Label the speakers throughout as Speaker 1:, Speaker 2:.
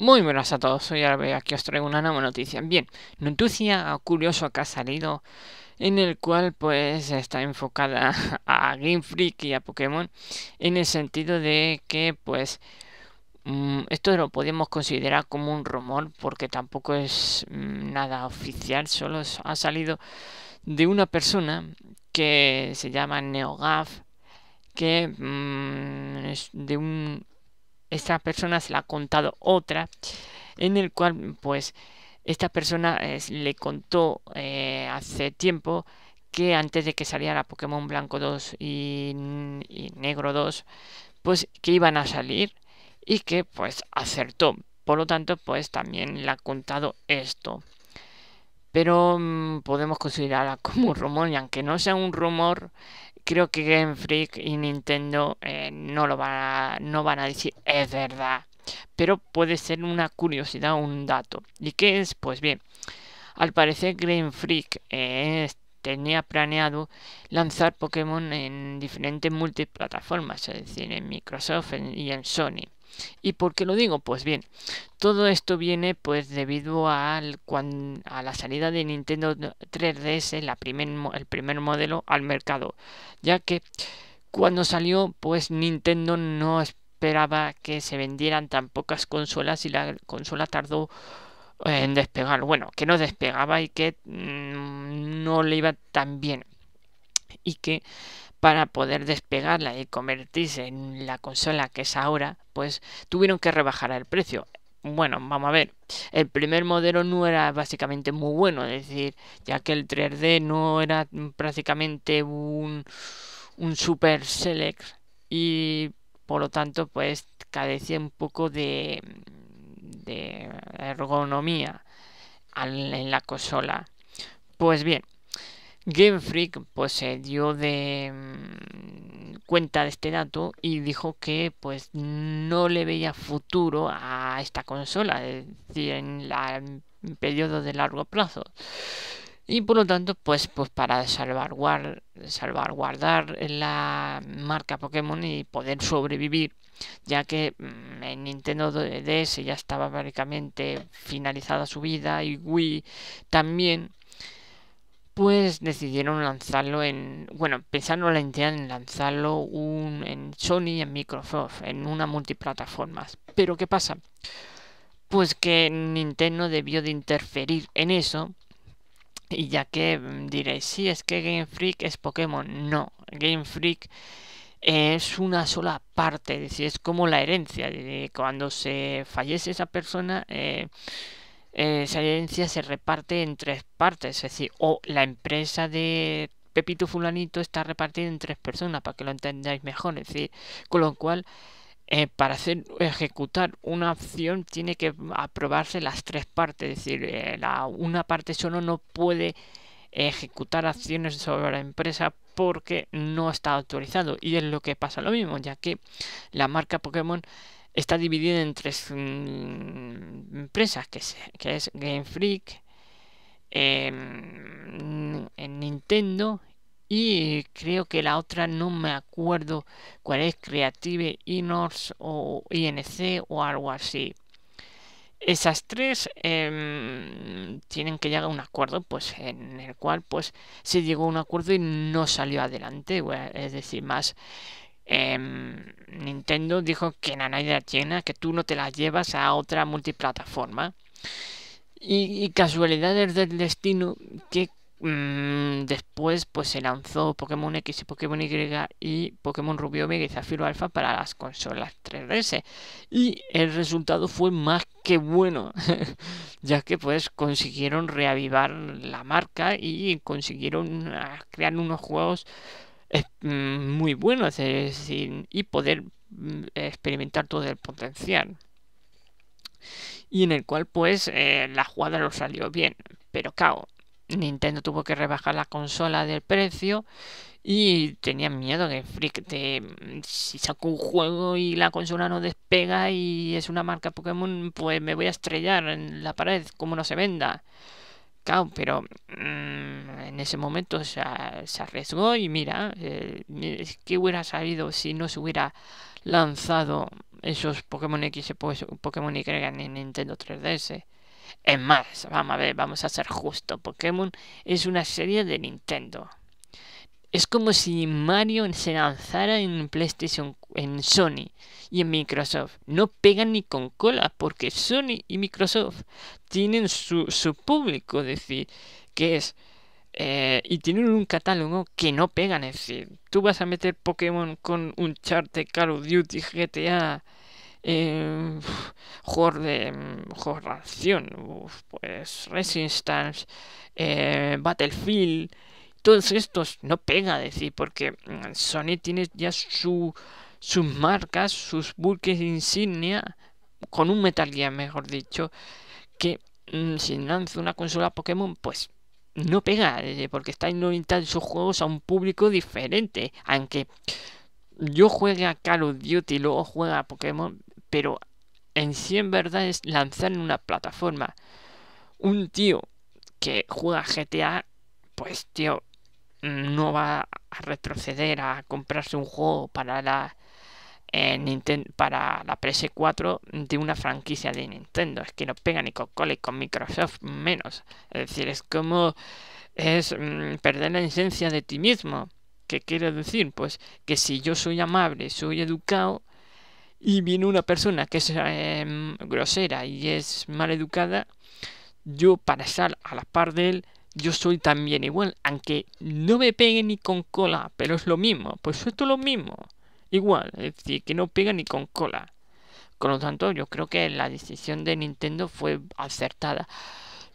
Speaker 1: Muy buenas a todos, soy Arbe, aquí os traigo una nueva noticia. Bien, noticia curiosa que ha salido, en el cual pues está enfocada a Game Freak y a Pokémon, en el sentido de que pues mm, esto lo podemos considerar como un rumor porque tampoco es mm, nada oficial, solo ha salido de una persona que se llama NeoGaf, que mm, es de un esta persona se la ha contado otra, en el cual pues esta persona eh, le contó eh, hace tiempo que antes de que saliera Pokémon Blanco 2 y, y, Negro 2, pues que iban a salir y que pues acertó. Por lo tanto, pues también le ha contado esto pero mm, podemos considerarla como un rumor y aunque no sea un rumor, creo que Game Freak y Nintendo eh, no lo van a, no van a decir es verdad, pero puede ser una curiosidad, un dato. ¿Y qué es? Pues bien, al parecer Game Freak eh, tenía planeado lanzar Pokémon en diferentes multiplataformas, es decir, en Microsoft y en Sony. ¿Y por qué lo digo? Pues bien, todo esto viene pues debido al, a la salida de Nintendo 3DS, primer, el primer modelo, al mercado, ya que cuando salió pues Nintendo no esperaba que se vendieran tan pocas consolas y la consola tardó en despegar, bueno, que no despegaba y que mm, no le iba tan bien y que para poder despegarla y convertirse en la consola que es ahora, pues tuvieron que rebajar el precio. Bueno, vamos a ver, el primer modelo no era básicamente muy bueno, es decir, ya que el 3D no era prácticamente un, un super select y por lo tanto pues carecía un poco de, de ergonomía en la consola. Pues bien, Game Freak pues se dio de mm, cuenta de este dato y dijo que pues no le veía futuro a esta consola, es decir, en el periodo de largo plazo. Y por lo tanto, pues, pues para salvaguardar, la marca Pokémon y poder sobrevivir, ya que mm, en Nintendo DS ya estaba prácticamente finalizada su vida y Wii también, pues decidieron lanzarlo en, bueno, pensaron la entidad en lanzarlo un, en Sony y en Microsoft, en una multiplataforma Pero ¿qué pasa? Pues que Nintendo debió de interferir en eso. Y ya que mm, diréis, si es que Game Freak es Pokémon. No, Game Freak es una sola parte, es si es como la herencia. Cuando se fallece esa persona, eh, eh, esa herencia se reparte en tres partes, es decir, o la empresa de Pepito Fulanito está repartida en tres personas, para que lo entendáis mejor, es decir, con lo cual... Eh, para hacer ejecutar una acción tiene que aprobarse las tres partes, es decir, eh, la, una parte solo no puede ejecutar acciones sobre la empresa porque no está autorizado y es lo que pasa lo mismo, ya que la marca Pokémon está dividida en tres mm, empresas, que es, que es Game Freak, em, en Nintendo y creo que la otra no me acuerdo cuál es, Creative Inors o INC o algo así. Esas tres em, tienen que llegar a un acuerdo, pues en el cual pues se llegó a un acuerdo y no salió adelante, pues, es decir, más... Em, Nintendo dijo que Nanai la llena que tú no te la llevas a otra multiplataforma. Y, casualidades del destino que mm, después pues se lanzó Pokémon X y Pokémon Y y Pokémon Rubio Omega y Zafiro Alpha para las consolas 3DS. Y el resultado fue más que bueno, ya que pues consiguieron reavivar la marca y consiguieron ah, crear unos juegos eh, mm, muy buenos y poder Mm, experimentar todo el potencial. Y en el cual pues eh, la jugada no salió bien. Pero caos Nintendo tuvo que rebajar la consola del precio y tenía miedo que Freak mm, si saco un juego y la consola no despega y es una marca Pokémon, pues me voy a estrellar en la pared como no se venda pero mm, en ese momento se, arriesgó y mira, eh, que ¿qué hubiera salido si no se hubiera lanzado esos Pokémon X y Pokémon Y en Nintendo 3DS? Es más, vamos a ver, vamos a ser justo. Pokémon es una serie de Nintendo. Es como si Mario se lanzara en PlayStation, en Sony y en Microsoft. No pegan ni con cola, porque Sony y Microsoft tienen su, su público, es decir, que es. Eh, y tienen un catálogo que no pegan, es decir, tú vas a meter Pokémon con un chart Call of Duty, GTA, eh, de mm, de pues Resistance, eh, Battlefield todos estos no pega decir porque mm, Sony tiene ya su, sus marcas, sus buques insignia con un Metal Gear, mejor dicho, que mm, si lanza una consola Pokémon, pues no pega, porque está innovando sus juegos a un público diferente, aunque yo juegue a Call of Duty y luego juega a Pokémon, pero en sí en verdad es lanzar en una plataforma un tío que juega GTA, pues tío, no va a retroceder a comprarse un juego para la eh, Nintendo, para la PS4 de una franquicia de Nintendo. Es que no pega ni con Cole con Microsoft menos. Es decir, es como es mm, perder la esencia de ti mismo. ¿Qué quiero decir? Pues que si yo soy amable, soy educado y viene una persona que es eh, grosera y es mal educada, yo para estar a la par de él yo soy también igual, aunque no me pegue ni con cola, pero es lo mismo, pues esto es lo mismo, igual, es decir, que no pega ni con cola. Con lo tanto, yo creo que la decisión de Nintendo fue acertada.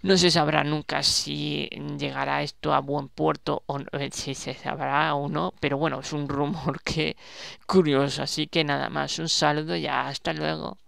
Speaker 1: No se sabrá nunca si llegará esto a buen puerto o no, eh, si se sabrá o no, pero bueno, es un rumor que curioso, así que nada más, un saludo y hasta luego.